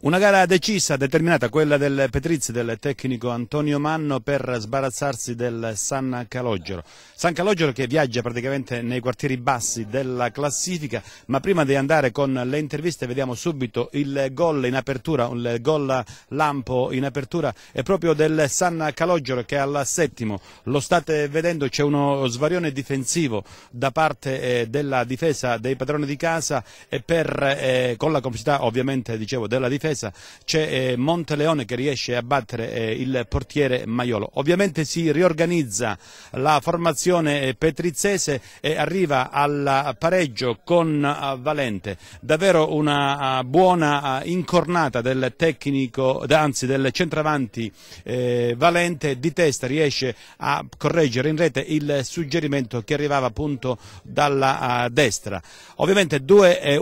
Una gara decisa, determinata, quella del Petrizzi, del tecnico Antonio Manno per sbarazzarsi del San Calogero. San Calogero che viaggia praticamente nei quartieri bassi della classifica, ma prima di andare con le interviste vediamo subito il gol in apertura, il gol lampo in apertura, è proprio del San Calogero che è al settimo. Lo state vedendo, c'è uno svarione difensivo da parte eh, della difesa dei padroni di casa e per, eh, con la complicità ovviamente dicevo, della difesa difesa c'è eh, Monteleone che riesce a battere eh, il portiere Maiolo. Ovviamente si riorganizza la formazione eh, petrizzese e arriva al pareggio con Valente. Davvero una buona incornata del tecnico, anzi del centravanti eh, Valente di testa riesce a correggere in rete il suggerimento che arrivava appunto dalla destra. Ovviamente 1-1, due, eh,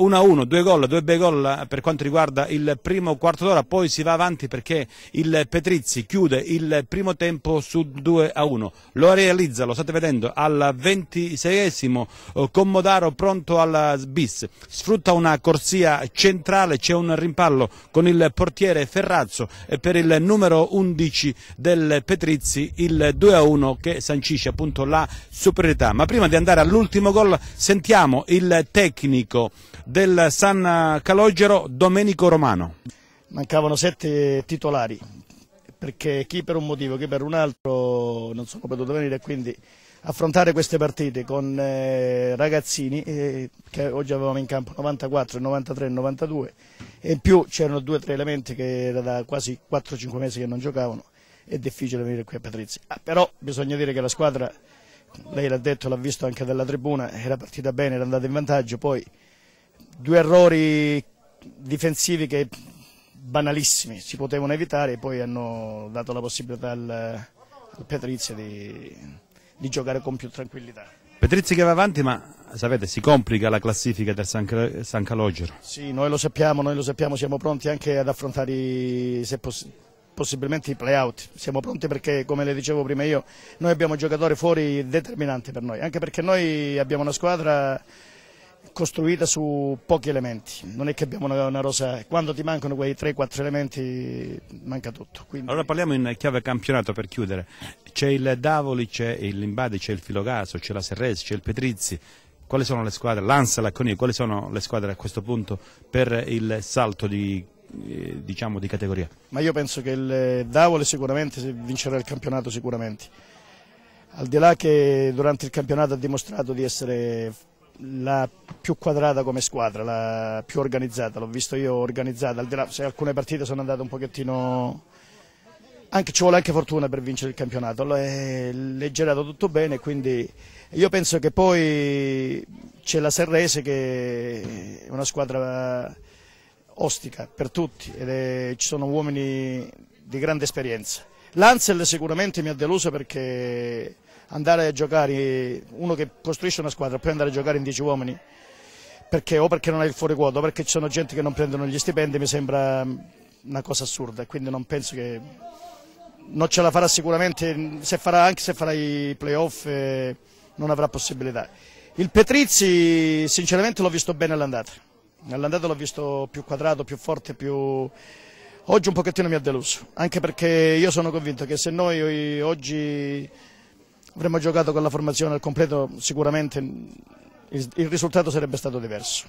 due gol, due bei gol per quanto riguarda il primo primo quarto d'ora, poi si va avanti perché il Petrizzi chiude il primo tempo su 2 a 1. Lo realizza, lo state vedendo, al 26esimo eh, Commodaro pronto al bis, sfrutta una corsia centrale, c'è un rimpallo con il portiere Ferrazzo e per il numero 11 del Petrizzi il 2 a 1 che sancisce appunto la superiorità. Ma prima di andare all'ultimo gol sentiamo il tecnico del San Calogero Domenico Romano mancavano sette titolari, perché chi per un motivo, chi per un altro non sono potuto venire, quindi affrontare queste partite con eh, ragazzini eh, che oggi avevamo in campo 94, 93 92 e in più c'erano due o tre elementi che era da quasi 4-5 mesi che non giocavano è difficile venire qui a Patrizia ah, però bisogna dire che la squadra lei l'ha detto, l'ha visto anche dalla tribuna era partita bene, era andata in vantaggio poi due errori difensivi che banalissimi, si potevano evitare e poi hanno dato la possibilità al, al Petrizia di, di giocare con più tranquillità. Petrizzi che va avanti, ma sapete, si complica la classifica del San, San, Calogero. Sì, noi lo sappiamo, noi lo sappiamo, siamo pronti anche ad affrontare, i, se poss possibilmente, i playout. Siamo pronti perché, come le dicevo prima io, noi abbiamo giocatori fuori determinanti per noi, anche perché noi abbiamo una squadra costruita su pochi elementi, non è che abbiamo una, una rosa, quando ti mancano quei 3-4 elementi manca tutto. Quindi... Allora parliamo in chiave campionato per chiudere, c'è il Davoli, c'è il Limbadi, c'è il Filogaso, c'è la Serresi, c'è il Petrizzi, quali sono le squadre, l'Ansa, la quali sono le squadre a questo punto per il salto di eh, diciamo di categoria. Ma io penso che il Davoli sicuramente vincerà il campionato sicuramente. Al di là che durante il campionato ha dimostrato di essere la più quadrata come squadra, la più organizzata, l'ho visto io organizzata, al di là se alcune partite sono andate un pochettino... Anche, ci vuole anche fortuna per vincere il campionato, l'è girato tutto bene, quindi io penso che poi c'è la Serrese che è una squadra ostica per tutti e ci sono uomini di grande esperienza. L'Ansel sicuramente mi ha deluso perché andare a giocare, uno che costruisce una squadra, poi andare a giocare in 10 uomini, perché, o perché non hai il fuori quota, o perché ci sono gente che non prendono gli stipendi, mi sembra mm, una cosa assurda e quindi non penso che non ce la farà sicuramente, mm, se farà, anche se farà i playoff eh, non avrà possibilità. Il Petrizzi sinceramente l'ho visto bene all'andata, all'andata l'ho visto più quadrato, più forte, più... oggi un pochettino mi ha deluso, anche perché io sono convinto che se noi oggi avremmo giocato con la formazione al completo sicuramente il, il risultato sarebbe stato diverso.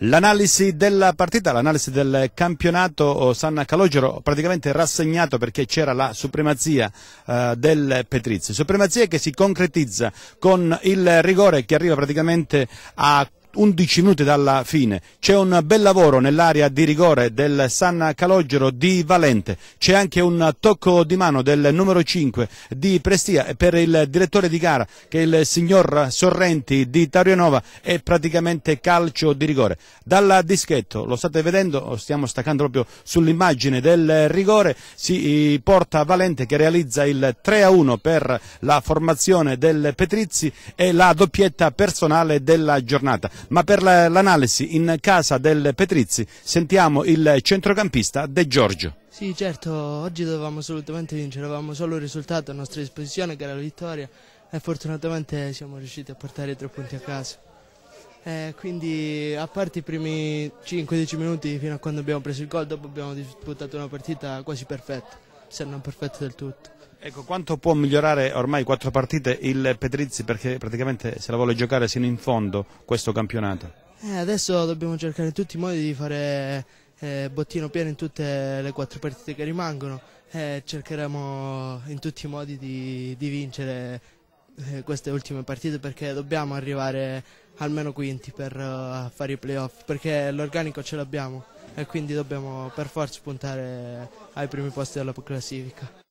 L'analisi della partita, l'analisi del campionato oh, San Calogero praticamente rassegnato perché c'era la supremazia eh, del Petrizio. Supremazia che si concretizza con il rigore che arriva praticamente a 11 minuti dalla fine. C'è un bel lavoro nell'area di rigore del San Calogero di Valente. C'è anche un tocco di mano del numero 5 di Prestia per il direttore di gara che è il signor Sorrenti di Tarionova è praticamente calcio di rigore. Dal dischetto, lo state vedendo, stiamo staccando proprio sull'immagine del rigore, si eh, porta Valente che realizza il 3-1 a per la formazione del Petrizzi e la doppietta personale della giornata ma per l'analisi in casa del Petrizzi sentiamo il centrocampista De Giorgio. Sì, certo, oggi dovevamo assolutamente vincere, avevamo solo il risultato a nostra disposizione che era la vittoria e fortunatamente siamo riusciti a portare tre punti a casa. Eh, quindi a parte i primi 5-10 minuti fino a quando abbiamo preso il gol, dopo abbiamo disputato una partita quasi perfetta se non perfetto del tutto. Ecco, quanto può migliorare ormai quattro partite il Petrizzi perché praticamente se la vuole giocare sino in fondo questo campionato? Eh, adesso dobbiamo cercare in tutti i modi di fare eh, bottino pieno in tutte le quattro partite che rimangono e eh, cercheremo in tutti i modi di, di vincere eh, queste ultime partite perché dobbiamo arrivare almeno quinti per uh, fare i playoff perché l'organico ce l'abbiamo e quindi dobbiamo per forza puntare ai primi posti della classifica.